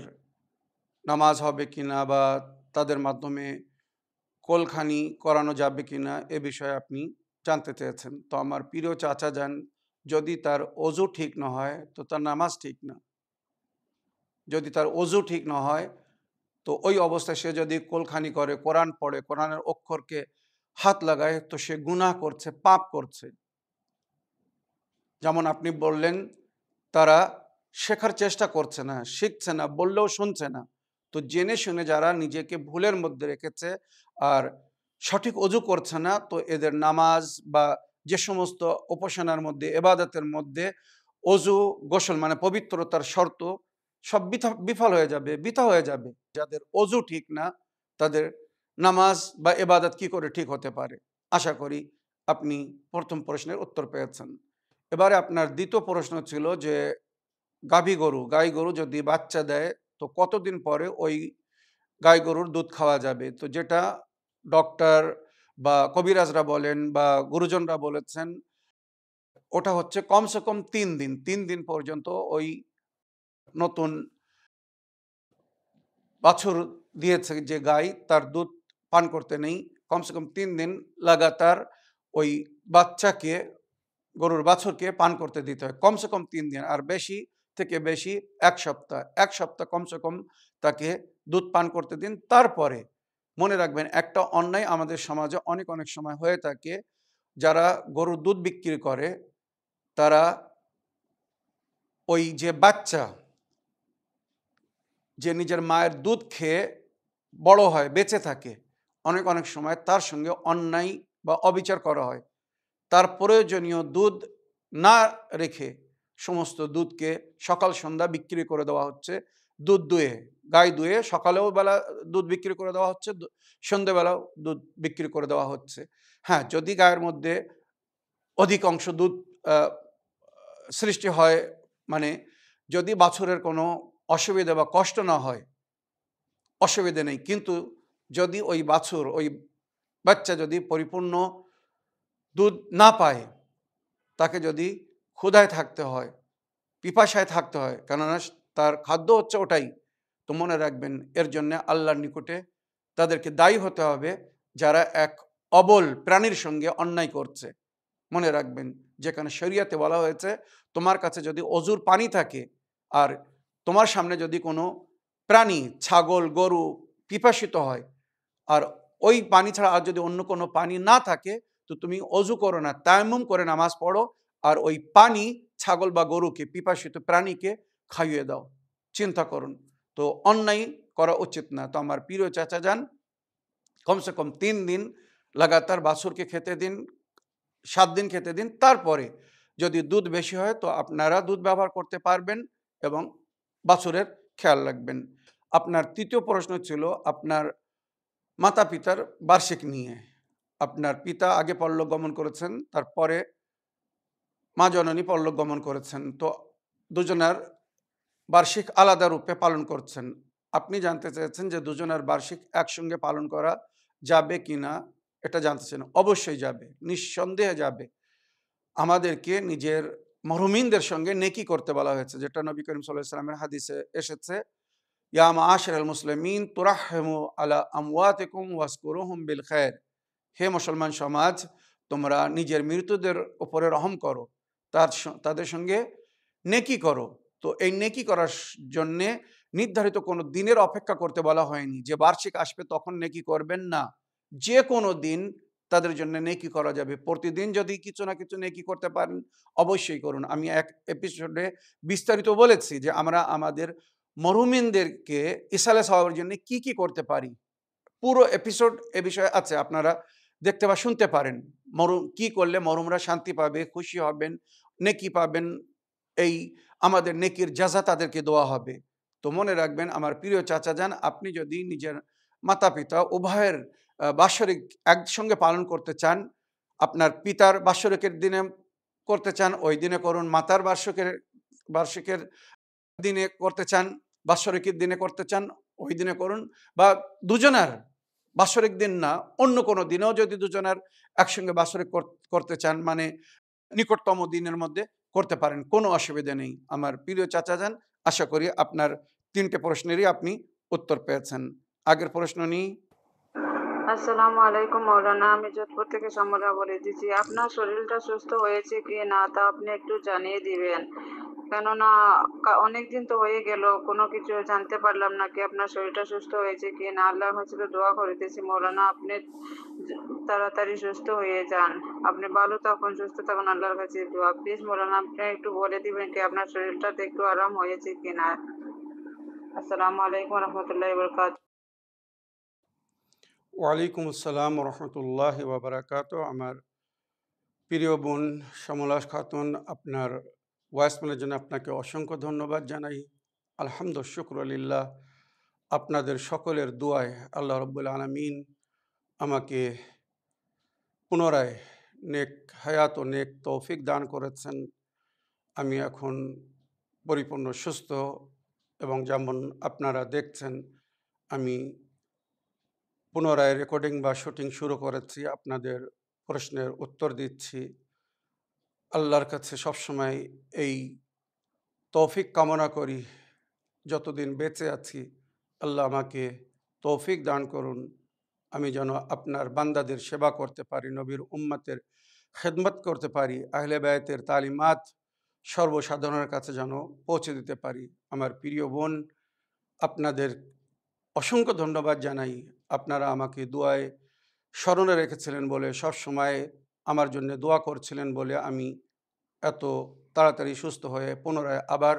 নামাজ হবে কি না বা তাদের মাধ্যমে কোলখানি করানো যাবে কি না এ বিষয়ে আপনি জানতে চেয়েছেন তো আমার প্রিয় চাচা যান যদি তার অজু ঠিক না হয় তো তার নামাজ ঠিক না যদি তার অজু ঠিক না হয় তো ওই অবস্থায় সে যদি কোলখানি করে কোরআন পড়ে কোরআনের অক্ষরকে হাত লাগায় তো সে গুনাহ করছে পাপ করছে যেমন আপনি বললেন তারা শেখার চেষ্টা করছে না শিখছে না বললেও শুনছে না তো জেনে শুনে যারা নিজেকে ভুলের মধ্যে রেখেছে আর সঠিক অজু করছে না তো এদের নামাজ বা যে সমস্ত উপাসনার মধ্যে এবাদতের মধ্যে অজু গোসল মানে পবিত্রতার শর্ত সব বিফল হয়ে যাবে বিথা হয়ে যাবে যাদের অজু ঠিক না তাদের নামাজ বা এবাদত কি করে ঠিক হতে পারে আশা করি আপনি প্রথম প্রশ্নের উত্তর পেয়েছেন এবারে আপনার দ্বিতীয় প্রশ্ন ছিল যে গাভী গরু গাই গরু যদি বাচ্চা দেয় তো কতদিন পরে ওই গাই গরুর দুধ খাওয়া যাবে তো যেটা ডক্টর বা কবিরাজরা বলেন বা গুরুজনরা বলেছেন ওটা হচ্ছে কমসে কম তিন দিন তিন দিন পর্যন্ত ওই নতুন বাছুর দিয়েছে যে গাই তার দুধ পান করতে নেই কমসে কম তিন দিন লাগাতার ওই বাচ্চাকে গরুর বাছুরকে পান করতে দিতে হয় কমসে কম তিন দিন আর বেশি থেকে বেশি এক সপ্তাহ এক সপ্তাহ কমসে কম তাকে দুধ পান করতে দিন তারপরে মনে রাখবেন একটা অন্যায় আমাদের সমাজে অনেক অনেক সময় হয়ে থাকে যারা গরুর দুধ বিক্রি করে তারা ওই যে বাচ্চা যে নিজের মায়ের দুধ খেয়ে বড় হয় বেঁচে থাকে অনেক অনেক সময় তার সঙ্গে অন্যায় বা অবিচার করা হয় তার প্রয়োজনীয় দুধ না রেখে সমস্ত দুধকে সকাল সন্ধ্যা বিক্রি করে দেওয়া হচ্ছে দুধ দুয়ে গায়ে দুয়ে সকালেও বেলা দুধ বিক্রি করে দেওয়া হচ্ছে সন্ধেবেলাও দুধ বিক্রি করে দেওয়া হচ্ছে হ্যাঁ যদি গায়ের মধ্যে অধিকাংশ দুধ সৃষ্টি হয় মানে যদি বাছুরের কোনো অসুবিধা বা কষ্ট না হয় অসুবিধে নেই কিন্তু যদি ওই বাছুর ওই বাচ্চা যদি পরিপূর্ণ দুধ না পায় তাকে যদি ক্ষুধায় থাকতে হয় পিপাসায় থাকতে হয় কেননা তার খাদ্য হচ্ছে ওটাই তো মনে রাখবেন এর জন্য আল্লাহর নিকটে তাদেরকে দায়ী হতে হবে যারা এক অবল প্রাণীর সঙ্গে অন্যায় করছে মনে রাখবেন যেখানে শরিয়াতে বলা হয়েছে তোমার কাছে যদি অজুর পানি থাকে আর তোমার সামনে যদি কোনো প্রাণী ছাগল গরু পিপাসিত হয় আর ওই পানি ছাড়া আর যদি অন্য কোনো পানি না থাকে তো তুমি অজু করো না তায়ামুম করে নামাজ পড়ো আর ওই পানি ছাগল বা গরুকে পিপাসিত প্রাণীকে খাইয়ে দাও চিন্তা করুন তো অন্যায় করা উচিত না তো আমার প্রিয় চাচা যান কমসে কম তিন দিন লাগাতার বাছুরকে খেতে দিন সাত দিন খেতে দিন তারপরে যদি দুধ বেশি হয় তো আপনারা দুধ ব্যবহার করতে পারবেন এবং বাছরের খেয়াল রাখবেন আপনার তৃতীয় প্রশ্ন ছিল আপনার মাতা পিতার বার্ষিক নিয়ে আপনার পিতা আগে পল্লব গমন করেছেন তারপরে মা জননী পল্লব গমন করেছেন তো দুজনার বার্ষিক আলাদা রূপে পালন করছেন আপনি জানতে চেয়েছেন যে দুজনের বার্ষিক একসঙ্গে পালন করা যাবে কি না এটা জানতে চান অবশ্যই যাবে নিঃসন্দেহে যাবে আমাদেরকে নিজের মরুমিনদের সঙ্গে নেকি করতে বলা হয়েছে যেটা নবী করিম সাল্লাহ হাদিসে এসেছে ইয়াম আশের আল মুসলিমিন তুরাহেমু আলা আমওয়াতেকুম ওয়াসকুরুহম বিল খের হে মুসলমান সমাজ তোমরা নিজের মৃত্যুদের ওপরে রহম করো তার তাদের সঙ্গে নেকি করো তো এই নেকি করার জন্যে নির্ধারিত কোনো দিনের অপেক্ষা করতে বলা হয়নি যে বার্ষিক আসবে তখন নেকি করবেন না যে কোনো দিন তাদের জন্য নেকি করা যাবে প্রতিদিন যদি কিছু না কিছু নেকি করতে পারেন অবশ্যই করুন আমি এক এপিসোডে বিস্তারিত বলেছি যে আমরা আমাদের মরুমিনদেরকে ইসালে স্বভাবের জন্য কি কি করতে পারি পুরো এপিসোড এ বিষয়ে আছে আপনারা দেখতে বা শুনতে পারেন মরুম কি করলে মরুমরা শান্তি পাবে খুশি হবেন নেকি পাবেন এই আমাদের নেকির যাজা তাদেরকে দেওয়া হবে তো মনে রাখবেন আমার প্রিয় চাচা যান আপনি যদি নিজের মাতা পিতা উভয়ের বাৎসরিক একসঙ্গে পালন করতে চান আপনার পিতার বাৎসরিকের দিনে করতে চান ওই দিনে করুন মাতার বার্ষিকের বার্ষিকের দিনে করতে চান বাৎসরিকের দিনে করতে চান ওই দিনে করুন বা দুজনার বাৎসরিক দিন না অন্য কোনো দিনেও যদি দুজনার একসঙ্গে বাৎসরিক করতে চান মানে নিকটতম দিনের মধ্যে করতে পারেন কোনো অসুবিধা নেই আমার প্রিয় চাচা যান আশা করি আপনার তিনটে প্রশ্নেরই আপনি উত্তর পেয়েছেন আগের প্রশ্ন নিয়ে আসসালামু আলাইকুম মৌলানা আমি যোধপুর থেকে সমরা বলে দিচ্ছি আপনার শরীরটা সুস্থ হয়েছে কি না তা আপনি একটু জানিয়ে দিবেন কেননা অনেকদিন তো হয়ে গেল কোনো কিছু জানতে পারলাম না কি আপনার শরীরটা সুস্থ হয়েছে কি না আল্লাহ হয়েছিল দোয়া করিতেছি মৌলানা আপনি তাড়াতাড়ি সুস্থ হয়ে যান আপনি ভালো তখন সুস্থ থাকুন আল্লাহর কাছে দোয়া প্লিজ মৌলানা আপনি একটু বলে দিবেন কি আপনার শরীরটাতে একটু আরাম হয়েছে কি না আসসালামু আলাইকুম রহমতুল্লাহ বরকাত ওয়ালাইকুম আসসালাম রহমতুল্লাহ বাবরাকাত আমার প্রিয় বোন সমলাস খাতুন আপনার ম্যানের জন্য আপনাকে অসংখ্য ধন্যবাদ জানাই আলহামদ শুক্র আলিল্লাহ আপনাদের সকলের দোয়ায় আল্লাহ রব্বুল আলমিন আমাকে পুনরায় নেক হায়াত ও নেক তৌফিক দান করেছেন আমি এখন পরিপূর্ণ সুস্থ এবং যেমন আপনারা দেখছেন আমি পুনরায় রেকর্ডিং বা শুটিং শুরু করেছি আপনাদের প্রশ্নের উত্তর দিচ্ছি আল্লাহর কাছে সবসময় এই তৌফিক কামনা করি যতদিন বেঁচে আছি আল্লাহ আমাকে তৌফিক দান করুন আমি যেন আপনার বান্দাদের সেবা করতে পারি নবীর উম্মাতের খেদমত করতে পারি আহলে ব্যায়তের তালিমাত সর্বসাধারণের কাছে যেন পৌঁছে দিতে পারি আমার প্রিয় বোন আপনাদের অসংখ্য ধন্যবাদ জানাই আপনারা আমাকে দোয়ায় স্মরণে রেখেছিলেন বলে সব সময় আমার জন্য দোয়া করছিলেন বলে আমি এত তাড়াতাড়ি সুস্থ হয়ে পুনরায় আবার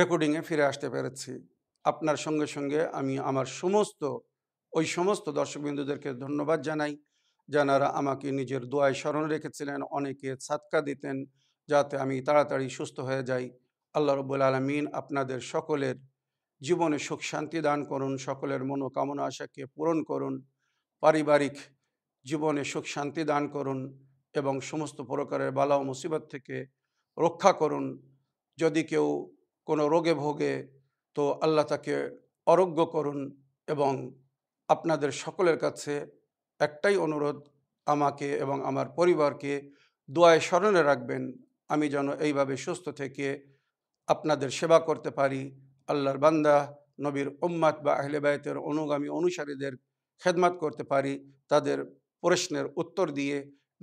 রেকর্ডিংয়ে ফিরে আসতে পেরেছি আপনার সঙ্গে সঙ্গে আমি আমার সমস্ত ওই সমস্ত দর্শকবিন্দুদেরকে ধন্যবাদ জানাই যারা আমাকে নিজের দোয়ায় স্মরণ রেখেছিলেন অনেকে সাতকা দিতেন যাতে আমি তাড়াতাড়ি সুস্থ হয়ে যাই আল্লাহ রবুল আলমিন আপনাদের সকলের জীবনে সুখ শান্তি দান করুন সকলের মনোকামনা আশাকে পূরণ করুন পারিবারিক জীবনে সুখ শান্তি দান করুন এবং সমস্ত প্রকারের বালা ও মুসিবত থেকে রক্ষা করুন যদি কেউ কোনো রোগে ভোগে তো আল্লাহ তাকে অরোগ্য করুন এবং আপনাদের সকলের কাছে একটাই অনুরোধ আমাকে এবং আমার পরিবারকে দোয়ায় স্মরণে রাখবেন আমি যেন এইভাবে সুস্থ থেকে আপনাদের সেবা করতে পারি আল্লাহর বান্দা নবীর উম্মাদ বা আহলে বায়তের অনুগামী অনুসারীদের খেদমাত করতে পারি তাদের প্রশ্নের উত্তর দিয়ে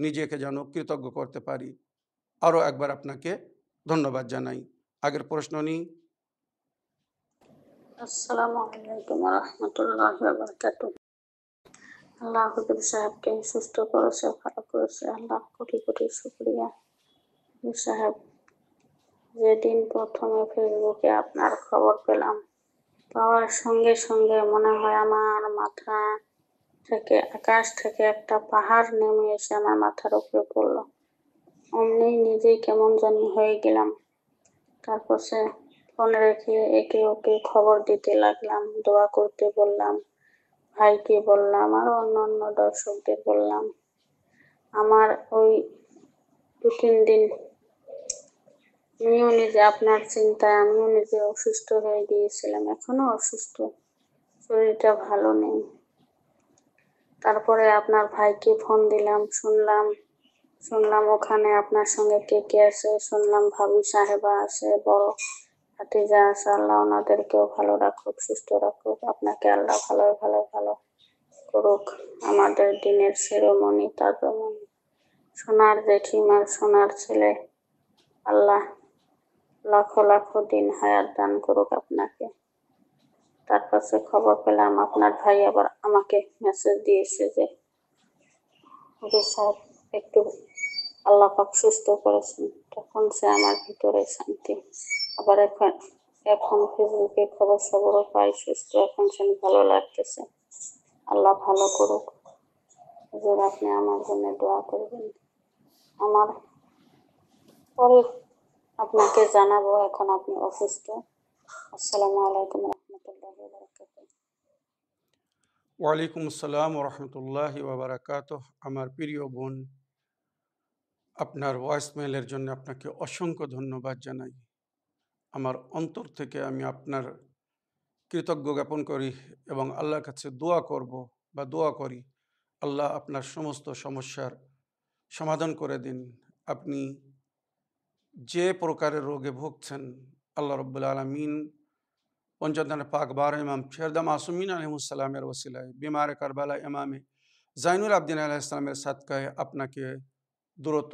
নিজেকে যেন কৃতজ্ঞ করতে পারি আরও একবার আপনাকে ধন্যবাদ জানাই আগের প্রশ্ন নিই আসসালামু আলাইকুম রহমতুল্লাহ আল্লাহ সাহেবকে সুস্থ করেছে ভালো করেছে আল্লাহ কোটি কোটি সাহেব যেদিন প্রথমে ফেসবুকে আপনার খবর পেলাম পাওয়ার সঙ্গে সঙ্গে মনে হয় আমার মাথা থেকে আকাশ থেকে একটা পাহাড় নেমে এসে আমার মাথার উপরে পড়লো অমনি নিজেই কেমন জানি হয়ে গেলাম তারপর সে ফোন রেখে একে ওকে খবর দিতে লাগলাম দোয়া করতে বললাম ভাইকে বললাম আর অন্য দর্শকদের বললাম আমার ওই দু তিন দিন আমিও নিজে আপনার চিন্তায় আমিও নিজে অসুস্থ হয়ে গিয়েছিলাম এখনো অসুস্থ শরীরটা ভালো নেই তারপরে আপনার ভাইকে ফোন দিলাম শুনলাম শুনলাম ওখানে আপনার সঙ্গে কে কে আছে শুনলাম ভাবি সাহেবা আছে বড় হাতিজা আছে আল্লাহ ওনাদেরকেও ভালো রাখুক সুস্থ রাখুক আপনাকে আল্লাহ ভালো ভালো ভালো করুক আমাদের দিনের শিরোমণি তাজমণি সোনার জেঠিমার সোনার ছেলে আল্লাহ লাখো লাখো দিন হায়াত দান করুক আপনাকে তার কাছে খবর পেলাম আপনার ভাই আবার আমাকে মেসেজ দিয়েছে যে হুজুর একটু আল্লাহ পাক সুস্থ করেছেন তখন সে আমার ভিতরে শান্তি আবার এখন এখন ফেসবুকে খবর সবরও পাই সুস্থ এখন সে ভালো লাগতেছে আল্লাহ ভালো করুক আপনি আমার জন্য দোয়া করবেন আমার পরের আপনাকে জানাবো এখন আপনি অসুস্থ আসসালামু আলাইকুম রহমতুল্লাহ ওয়ালাইকুম আসসালাম রহমতুল্লাহ বারাকাত আমার প্রিয় বোন আপনার ভয়েসমেলের জন্য আপনাকে অসংখ্য ধন্যবাদ জানাই আমার অন্তর থেকে আমি আপনার কৃতজ্ঞ জ্ঞাপন করি এবং আল্লাহর কাছে দোয়া করব বা দোয়া করি আল্লাহ আপনার সমস্ত সমস্যার সমাধান করে দিন আপনি যে প্রকারের রোগে ভুগছেন আল্লাহ রব্বুল আলমিন পঞ্চদান পাক বার ইমাম ফেরদা মাসুমিন আলহিমুসাল্লামের ওসিলায় বিমারে কারবালা ইমামে জাইনুল আবদিন আলাহ ইসলামের সাদকায় আপনাকে দ্রুত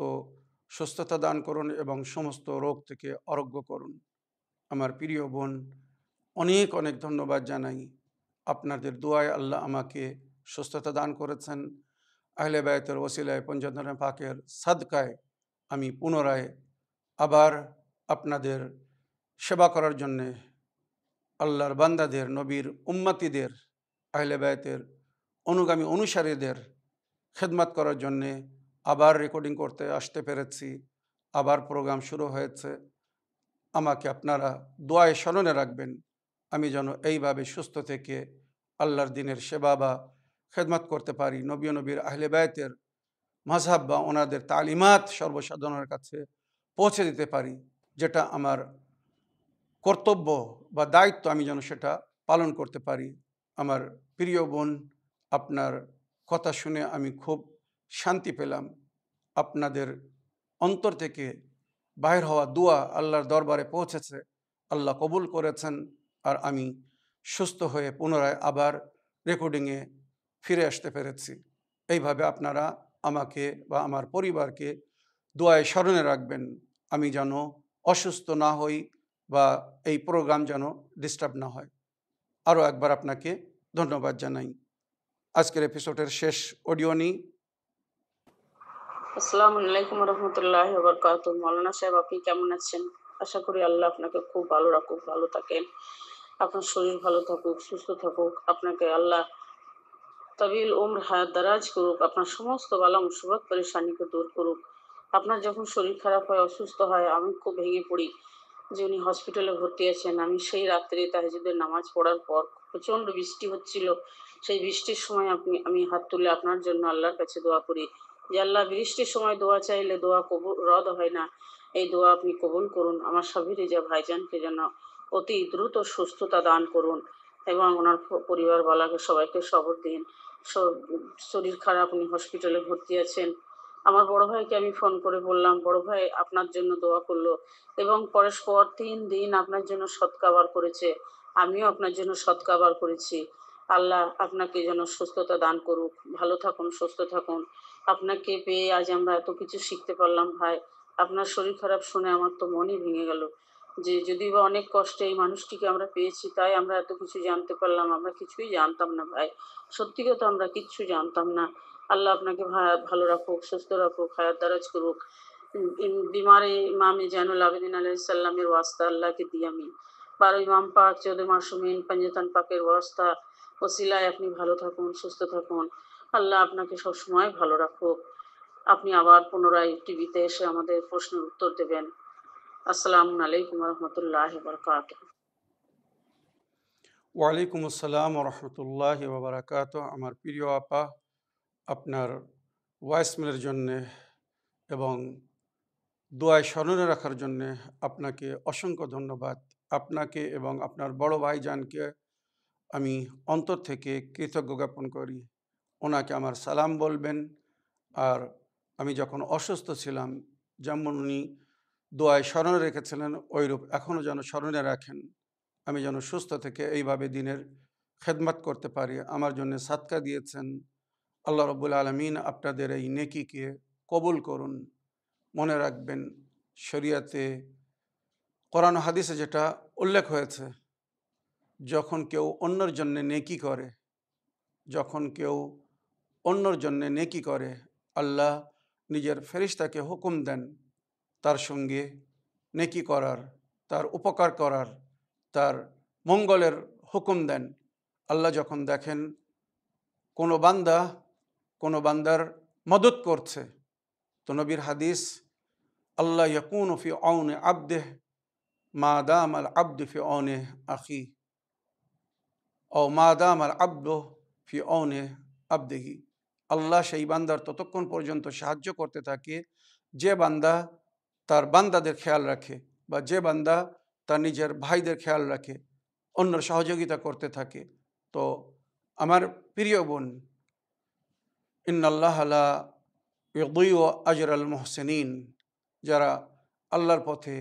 সুস্থতা দান করুন এবং সমস্ত রোগ থেকে অরোগ্য করুন আমার প্রিয় বোন অনেক অনেক ধন্যবাদ জানাই আপনাদের দোয়ায় আল্লাহ আমাকে সুস্থতা দান করেছেন আহলে বায়তের ওসিলায় পঞ্চদান পাকের সাদকায় আমি পুনরায় আবার আপনাদের সেবা করার জন্যে আল্লাহর বান্দাদের নবীর উম্মাতিদের ব্যায়তের অনুগামী অনুসারীদের খেদমাত করার জন্যে আবার রেকর্ডিং করতে আসতে পেরেছি আবার প্রোগ্রাম শুরু হয়েছে আমাকে আপনারা দোয়ায় স্মরণে রাখবেন আমি যেন এইভাবে সুস্থ থেকে আল্লাহর দিনের সেবা বা খেদমাত করতে পারি নবী নবীর ব্যায়তের মাঝাব বা ওনাদের তালিমাত সর্বসাধারণের কাছে পৌঁছে দিতে পারি যেটা আমার কর্তব্য বা দায়িত্ব আমি যেন সেটা পালন করতে পারি আমার প্রিয় বোন আপনার কথা শুনে আমি খুব শান্তি পেলাম আপনাদের অন্তর থেকে বাহির হওয়া দোয়া আল্লাহর দরবারে পৌঁছেছে আল্লাহ কবুল করেছেন আর আমি সুস্থ হয়ে পুনরায় আবার রেকর্ডিংয়ে ফিরে আসতে পেরেছি এইভাবে আপনারা আমাকে বা আমার পরিবারকে দোয়ায় স্মরণে রাখবেন আমি যেন অসুস্থ না হই বা এই প্রোগ্রাম যেন ডিস্টার্ব না হয় আরও একবার আপনাকে ধন্যবাদ জানাই আজকের এপিসোডের শেষ অডিও নিই আসসালামু আলাইকুম রহমতুল্লাহ বরকাত মৌলানা সাহেব আপনি কেমন আছেন আশা করি আল্লাহ আপনাকে খুব ভালো রাখুক ভালো থাকেন আপনার শরীর ভালো থাকুক সুস্থ থাকুক আপনাকে আল্লাহ তবিল উমর হায়াত দারাজ করুক আপনার সমস্ত বালা মুসিবত পরেশানিকে দূর করুক আপনার যখন শরীর খারাপ হয় অসুস্থ হয় আমি খুব ভেঙে পড়ি যে উনি হসপিটালে ভর্তি আছেন আমি সেই রাত্রে তাহাজুদের নামাজ পড়ার পর প্রচণ্ড বৃষ্টি হচ্ছিল সেই বৃষ্টির সময় আপনি আমি হাত তুলে আপনার জন্য আল্লাহর কাছে দোয়া করি যে আল্লাহ বৃষ্টির সময় দোয়া চাইলে দোয়া কবুল রদ হয় না এই দোয়া আপনি কবুল করুন আমার সাবির রেজা ভাইজানকে যেন অতি দ্রুত সুস্থতা দান করুন এবং ওনার পরিবার বালাকে সবাইকে সবর দিন শরীর খারাপ উনি হসপিটালে ভর্তি আছেন আমার বড় ভাইকে আমি ফোন করে বললাম বড় ভাই আপনার জন্য দোয়া করলো এবং পরস্পর তিন দিন আপনার জন্য সৎকাবার করেছে আমিও আপনার জন্য সৎকাবার করেছি আল্লাহ আপনাকে যেন সুস্থতা দান করুক ভালো থাকুন সুস্থ থাকুন আপনাকে পেয়ে আজ আমরা এত কিছু শিখতে পারলাম ভাই আপনার শরীর খারাপ শুনে আমার তো মনই ভেঙে গেল যে যদি বা অনেক কষ্টে এই মানুষটিকে আমরা পেয়েছি তাই আমরা এত কিছু জানতে পারলাম আমরা কিছুই জানতাম না ভাই সত্যি কথা আমরা কিচ্ছু জানতাম না আল্লাহ আপনাকে ভালো রাখুক সুস্থ রাখুক হায়াত দারাজ করুক বিমারে ইমামে জানুল আবেদিন আলাইসাল্লামের ওয়াস্তা আল্লাহকে দিয়ে আমি বারো ইমাম পাক চৌধুরী মাসুমিন পঞ্জতান পাকের ওয়াস্তা ওসিলায় আপনি ভালো থাকুন সুস্থ থাকুন আল্লাহ আপনাকে সবসময় ভালো রাখুক আপনি আবার পুনরায় টিভিতে এসে আমাদের প্রশ্নের উত্তর দেবেন আসসালামু আলাইকুম রহমতুল্লাহ বরকাত ওয়ালাইকুম আসসালাম রহমতুল্লাহ বারাকাত আমার প্রিয় আপা আপনার ভয়েসমেলের জন্যে এবং দোয়ায় স্মরণে রাখার জন্যে আপনাকে অসংখ্য ধন্যবাদ আপনাকে এবং আপনার বড় ভাইজানকে আমি অন্তর থেকে কৃতজ্ঞ জ্ঞাপন করি ওনাকে আমার সালাম বলবেন আর আমি যখন অসুস্থ ছিলাম যেমন উনি দোয়ায় স্মরণে রেখেছিলেন ওইরূপ এখনও যেন স্মরণে রাখেন আমি যেন সুস্থ থেকে এইভাবে দিনের খেদমাত করতে পারি আমার জন্য সাতকা দিয়েছেন আল্লাহ রবুল আলমিন আপনাদের এই নেকিকে কবুল করুন মনে রাখবেন শরিয়াতে কোরআন হাদিসে যেটা উল্লেখ হয়েছে যখন কেউ অন্যর জন্যে নেকি করে যখন কেউ অন্যর জন্যে নেকি করে আল্লাহ নিজের ফেরিস্তাকে হুকুম দেন তার সঙ্গে নেকি করার তার উপকার করার তার মঙ্গলের হুকুম দেন আল্লাহ যখন দেখেন কোনো বান্দা কোনো বান্দার মদত করছে তো নবীর হাদিস আল্লাহ ইয়কুন ফি অনে আবদেহ মা দাম আল আব্দু ফি অনে আখি ও মা দাম আল আব্দ ফি অনে আবদেহি আল্লাহ সেই বান্দার ততক্ষণ পর্যন্ত সাহায্য করতে থাকে যে বান্দা তার বান্দাদের খেয়াল রাখে বা যে বান্দা তার নিজের ভাইদের খেয়াল রাখে অন্যর সহযোগিতা করতে থাকে তো আমার প্রিয় বোন ইন্নাল্লাহলা ইদুই ও আজর আল মোহসেনিন যারা আল্লাহর পথে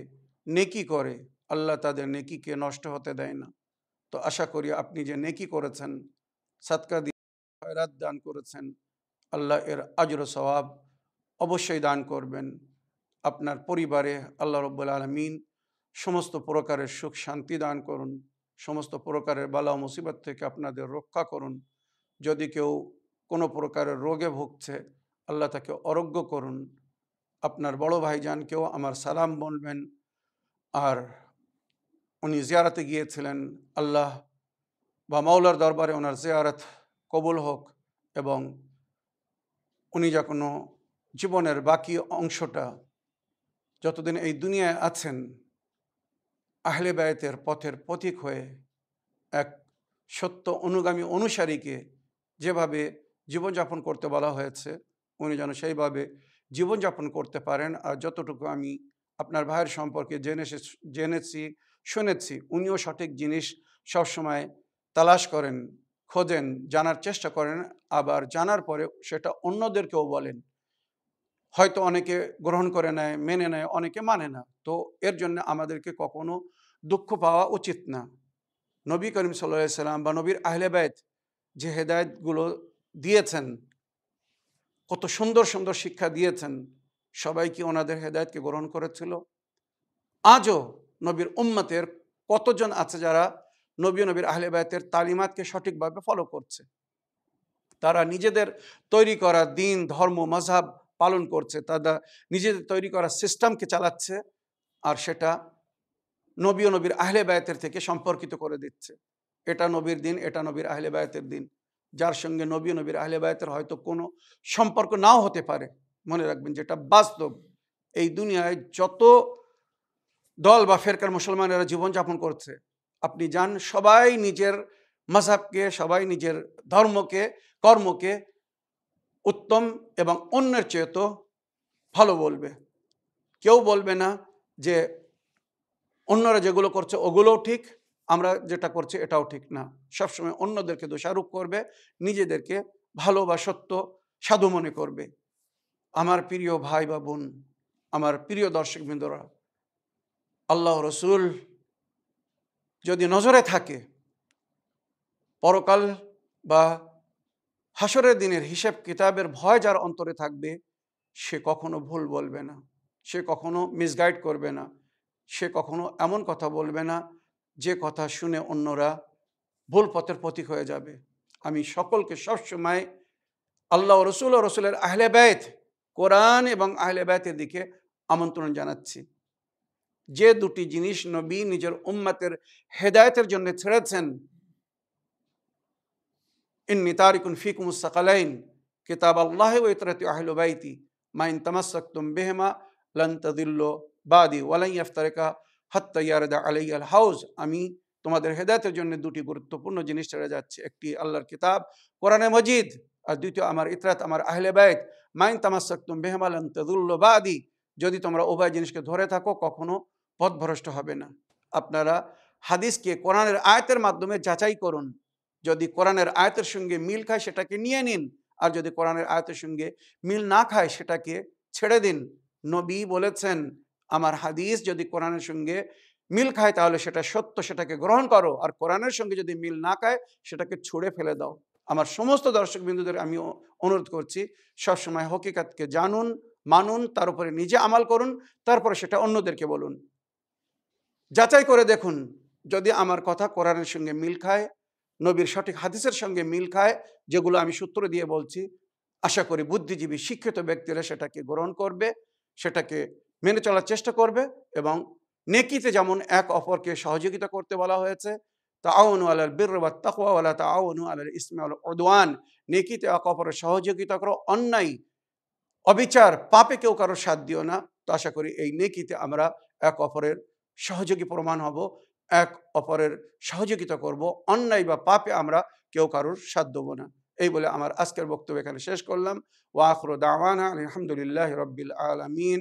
নেকি করে আল্লাহ তাদের নেকিকে নষ্ট হতে দেয় না তো আশা করি আপনি যে নেকি করেছেন সৎকার দিয়ে দান করেছেন আল্লাহ এর আজর সবাব অবশ্যই দান করবেন আপনার পরিবারে আল্লাহ রব্বুল আলমিন সমস্ত প্রকারের সুখ শান্তি দান করুন সমস্ত প্রকারের বালা মুসিবত থেকে আপনাদের রক্ষা করুন যদি কেউ কোনো প্রকারের রোগে ভুগছে আল্লাহ তাকে অরোগ্য করুন আপনার বড় ভাইজানকেও আমার সালাম বলবেন আর উনি জিয়ারাতে গিয়েছিলেন আল্লাহ বা মাওলার দরবারে ওনার জিয়ারত কবুল হোক এবং উনি কোনো জীবনের বাকি অংশটা যতদিন এই দুনিয়ায় আছেন আহলে ব্যায়তের পথের প্রতীক হয়ে এক সত্য অনুগামী অনুসারীকে যেভাবে জীবনযাপন করতে বলা হয়েছে উনি যেন সেইভাবে জীবনযাপন করতে পারেন আর যতটুকু আমি আপনার ভাইয়ের সম্পর্কে জেনে জেনেছি শুনেছি উনিও সঠিক জিনিস সবসময় তালাশ করেন খোঁজেন জানার চেষ্টা করেন আবার জানার পরে সেটা অন্যদেরকেও বলেন হয়তো অনেকে গ্রহণ করে নেয় মেনে নেয় অনেকে মানে না তো এর জন্য আমাদেরকে কখনো দুঃখ পাওয়া উচিত না নবী করিম সাল্লাহ সাল্লাম বা নবীর আহলেবায়ত যে হেদায়তগুলো দিয়েছেন কত সুন্দর সুন্দর শিক্ষা দিয়েছেন সবাই কি ওনাদের হেদায়তকে গ্রহণ করেছিল আজও নবীর উম্মতের কতজন আছে যারা নবী নবীর আহলেবায়তের তালিমাতকে সঠিকভাবে ফলো করছে তারা নিজেদের তৈরি করা দিন ধর্ম মজাব পালন করছে তারা নিজেদের তৈরি করা সিস্টেমকে চালাচ্ছে আর সেটা নবী নবীর আহলে বায়তের থেকে সম্পর্কিত করে দিচ্ছে এটা নবীর দিন এটা নবীর আহলে বায়তের দিন যার সঙ্গে নবী নবীর আহলে বায়াতের হয়তো কোনো সম্পর্ক নাও হতে পারে মনে রাখবেন যেটা বাস্তব এই দুনিয়ায় যত দল বা ফেরকার মুসলমানেরা জীবনযাপন করছে আপনি যান সবাই নিজের মজাবকে সবাই নিজের ধর্মকে কর্মকে উত্তম এবং অন্যের চেয়ে তো ভালো বলবে কেউ বলবে না যে অন্যরা যেগুলো করছে ওগুলোও ঠিক আমরা যেটা করছি এটাও ঠিক না সবসময় অন্যদেরকে দোষারোপ করবে নিজেদেরকে ভালো বা সত্য সাধু মনে করবে আমার প্রিয় ভাই বা বোন আমার প্রিয় দর্শক বৃন্দরা আল্লাহ রসুল যদি নজরে থাকে পরকাল বা হাসরের দিনের হিসেব কিতাবের ভয় যার অন্তরে থাকবে সে কখনো ভুল বলবে না সে কখনো মিসগাইড করবে না সে কখনো এমন কথা বলবে না যে কথা শুনে অন্যরা ভুল পথের প্রতীক হয়ে যাবে আমি সকলকে সবসময় আল্লাহ রসুল ও রসুলের আহলে ব্যয়ত কোরআন এবং আহলে ব্যয়তের দিকে আমন্ত্রণ জানাচ্ছি যে দুটি জিনিস নবী নিজের উম্মাতের হেদায়তের জন্য ছেড়েছেন ইন্নি তারিকুন ফিকুমুসাকালাইন কিতাব আল্লাহ ওইতরাতি আহল বাইতি মাইন তামাসম বেহমা লন বাদি ওয়ালাই আফতারেকা হত্তা ইয়ারদা আলাই আল হাউজ আমি তোমাদের হেদায়তের জন্য দুটি গুরুত্বপূর্ণ জিনিস ছেড়ে যাচ্ছে একটি আল্লাহর কিতাব কোরআনে মজিদ আর দ্বিতীয় আমার ইতরাত আমার আহলে বায়ত মাইন তামাসাক্তুম বেহমাল আদি যদি তোমরা উভয় জিনিসকে ধরে থাকো কখনো পথভ্রষ্ট হবে না আপনারা হাদিসকে কোরআনের আয়তের মাধ্যমে যাচাই করুন যদি কোরআনের আয়তের সঙ্গে মিল খায় সেটাকে নিয়ে নিন আর যদি কোরআনের আয়তের সঙ্গে মিল না খায় সেটাকে ছেড়ে দিন নবী বলেছেন আমার হাদিস যদি কোরআনের সঙ্গে মিল খায় তাহলে সেটা সত্য সেটাকে গ্রহণ করো আর কোরআনের সঙ্গে যদি মিল না খায় সেটাকে ছুড়ে ফেলে দাও আমার সমস্ত দর্শক বিন্দুদের আমি অনুরোধ করছি সবসময় হকিকাতকে জানুন মানুন তার উপরে নিজে আমাল করুন তারপরে সেটা অন্যদেরকে বলুন যাচাই করে দেখুন যদি আমার কথা কোরআনের সঙ্গে মিল খায় নবীর সঠিক হাদিসের সঙ্গে মিল খায় যেগুলো আমি সূত্র দিয়ে বলছি আশা করি বুদ্ধিজীবী শিক্ষিত ব্যক্তিরা সেটাকে গ্রহণ করবে সেটাকে মেনে চলার চেষ্টা করবে এবং নেকিতে যেমন এক অপরকে সহযোগিতা করতে বলা হয়েছে তা আলাল বীর বা তাকুয়া আলা তাউনু আলাল ইসমে আল ওদওয়ান নেকিতে এক অপরের সহযোগিতা করো অন্যায় অবিচার পাপে কেউ কারো সাথ দিও না তো আশা করি এই নেকিতে আমরা এক অপরের সহযোগী প্রমাণ হব এক অপরের সহযোগিতা করব অন্যায় বা পাপে আমরা কেউ কারোর সাথ দেবো না এই বলে আমার আজকের বক্তব্য এখানে শেষ করলাম ওয়াখর দাওয়ানা আলহামদুলিল্লাহ রব্বিল আলমিন